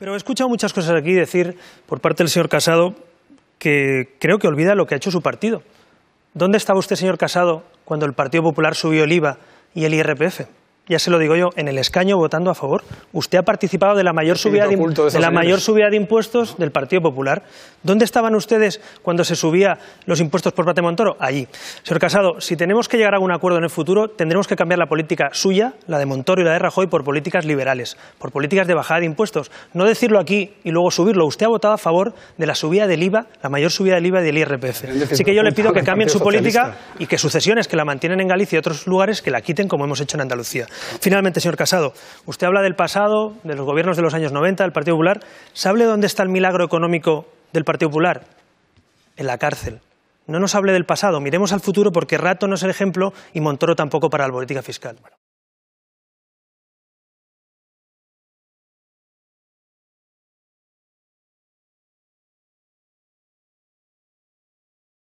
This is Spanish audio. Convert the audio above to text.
Pero he escuchado muchas cosas aquí decir por parte del señor Casado que creo que olvida lo que ha hecho su partido. ¿Dónde estaba usted, señor Casado, cuando el Partido Popular subió el IVA y el IRPF? ya se lo digo yo, en el escaño votando a favor. Usted ha participado de la mayor subida de, la mayor subida de impuestos del Partido Popular. ¿Dónde estaban ustedes cuando se subían los impuestos por parte de Montoro? Allí. Señor Casado, si tenemos que llegar a un acuerdo en el futuro, tendremos que cambiar la política suya, la de Montoro y la de Rajoy, por políticas liberales, por políticas de bajada de impuestos. No decirlo aquí y luego subirlo. Usted ha votado a favor de la subida del IVA, la mayor subida del IVA y del IRPF. Así que yo le pido que cambien su política y que sucesiones que la mantienen en Galicia y otros lugares que la quiten como hemos hecho en Andalucía. Finalmente, señor Casado, usted habla del pasado, de los gobiernos de los años 90, del Partido Popular. ¿Sabe dónde está el milagro económico del Partido Popular? En la cárcel. No nos hable del pasado, miremos al futuro porque Rato no es el ejemplo y Montoro tampoco para la política fiscal.